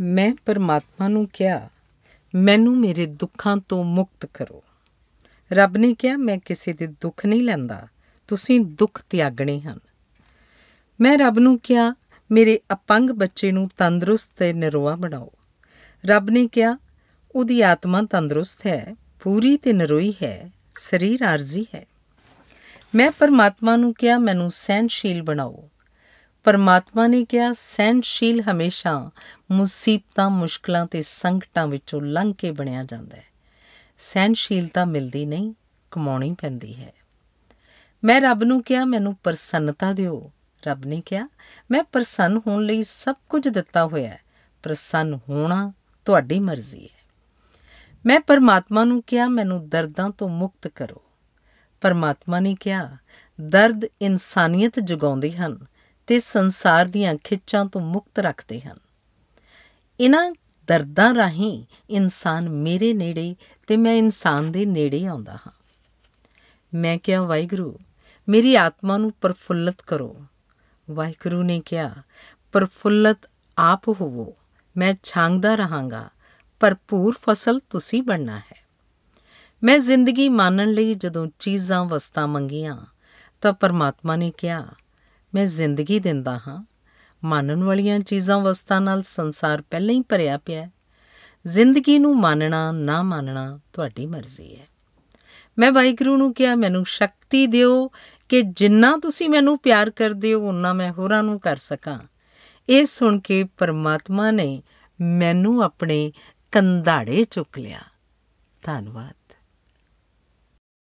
ਮੈਂ ਪਰਮਾਤਮਾ ਨੂੰ ਕਿਹਾ ਮੈਨੂੰ ਮੇਰੇ ਦੁੱਖਾਂ ਤੋਂ ਮੁਕਤ ਕਰੋ ਰੱਬ ਨੇ ਕਿਹਾ ਮੈਂ ਕਿਸੇ ਦੇ ਦੁੱਖ ਨਹੀਂ ਲੈਂਦਾ ਤੁਸੀਂ ਦੁੱਖ ਤਿਆਗਣੇ ਹਨ ਮੈਂ ਰੱਬ ਨੂੰ ਕਿਹਾ ਮੇਰੇ ਅਪੰਗ ਬੱਚੇ ਨੂੰ ਤੰਦਰੁਸਤ ਤੇ ਨਿਰੋਆ ਬਣਾਓ ਰੱਬ ਨੇ ਕਿਹਾ ਉਹਦੀ ਆਤਮਾ ਤੰਦਰੁਸਤ ਹੈ ਪੂਰੀ ਤੇ ਨਿਰੋਈ ਹੈ ਸਰੀਰ ਆਰਜ਼ੀ ਹੈ ਮੈਂ ਪਰਮਾਤਮਾ ਨੂੰ ਕਿਹਾ ਮੈਨੂੰ ਸਹਿਨਸ਼ੀਲ ਬਣਾਓ ਪਰਮਾਤਮਾ ਨੇ ਕਿਹਾ ਸਹਿਨਸ਼ੀਲ ਹਮੇਸ਼ਾ ਮੁਸੀਬਤਾਂ ਮੁਸ਼ਕਲਾਂ ਤੇ ਸੰਕਟਾਂ ਵਿੱਚੋਂ ਲੰਘ ਕੇ ਬਣਿਆ ਜਾਂਦਾ ਹੈ ਸਹਿਨਸ਼ੀਲਤਾ ਮਿਲਦੀ ਨਹੀਂ ਕਮਾਉਣੀ ਪੈਂਦੀ ਹੈ ਮੈਂ ਰੱਬ ਨੂੰ ਕਿਹਾ ਮੈਨੂੰ ਪ੍ਰਸੰਨਤਾ ਦਿਓ ਰੱਬ ਨੇ ਕਿਹਾ ਮੈਂ ਪ੍ਰਸੰਨ ਹੋਣ ਲਈ ਸਭ ਕੁਝ ਦਿੱਤਾ ਹੋਇਆ ਹੈ ਪ੍ਰਸੰਨ ਹੋਣਾ ਤੁਹਾਡੀ ਮਰਜ਼ੀ ਹੈ ਮੈਂ ਪਰਮਾਤਮਾ ਨੂੰ ਕਿਹਾ ਮੈਨੂੰ ਦਰਦਾਂ ਤੋਂ ਮੁਕਤ ਕਰੋ ਪਰਮਾਤਮਾ ਨੇ ਕਿਹਾ ਦਰਦ ਇਨਸਾਨੀਅਤ ਜਗਾਉਂਦੇ ਹਨ ਤੇ ਸੰਸਾਰ ਦੀਆਂ ਖਿੱਚਾਂ ਤੋਂ ਮੁਕਤ ਰੱਖਦੇ ਹਨ ਇਹਨਾਂ ਦਰਦਾਂ ਰਾਹੀਂ ਇਨਸਾਨ ਮੇਰੇ ਨੇੜੇ ਤੇ ਮੈਂ ਇਨਸਾਨ ਦੇ ਨੇੜੇ ਆਉਂਦਾ ਹਾਂ ਮੈਂ ਕਿਹਾ ਵਾਹਿਗੁਰੂ ਮੇਰੀ ਆਤਮਾ ਨੂੰ ਪਰਫੁੱਲਤ ਕਰੋ ਵਾਹਿਗੁਰੂ ਨੇ ਕਿਹਾ ਪਰਫੁੱਲਤ ਆਪ ਹੋਵੋ ਮੈਂ ਛਾਂਗਦਾ ਰਹਾਂਗਾ ਭਰਪੂਰ ਫਸਲ ਤੁਸੀਂ ਬਣਨਾ ਹੈ ਮੈਂ ਜ਼ਿੰਦਗੀ ਮਾਨਣ ਲਈ ਜਦੋਂ ਚੀਜ਼ਾਂ ਵਸਤਾਂ ਮੰਗੀਆਂ ਤਾਂ ਪਰਮਾਤਮਾ ਨੇ ਕਿਹਾ ਮੈਂ ਜ਼ਿੰਦਗੀ ਦਿੰਦਾ ਹਾਂ ਮੰਨਣ ਵਾਲੀਆਂ ਚੀਜ਼ਾਂ ਵਸਤਾਂ ਨਾਲ ਸੰਸਾਰ ਪਹਿਲਾਂ ਹੀ ਭਰਿਆ ਪਿਆ ਹੈ ਜ਼ਿੰਦਗੀ ਨੂੰ ਮੰਨਣਾ ਨਾ ਮੰਨਣਾ ਤੁਹਾਡੀ ਮਰਜ਼ੀ ਹੈ ਮੈਂ ਵਾਹਿਗੁਰੂ ਨੂੰ ਕਿਹਾ ਮੈਨੂੰ ਸ਼ਕਤੀ ਦਿਓ ਕਿ ਜਿੰਨਾ ਤੁਸੀਂ ਮੈਨੂੰ ਪਿਆਰ ਕਰਦੇ ਹੋ ਉਨਾ ਮੈਂ ਹੋਰਾਂ ਨੂੰ ਕਰ ਸਕਾਂ ਇਹ ਸੁਣ ਕੇ ਪਰਮਾਤਮਾ ਨੇ ਮੈਨੂੰ ਆਪਣੇ ਕੰਧਾੜੇ ਚੁੱਕ ਲਿਆ ਧੰਨਵਾਦ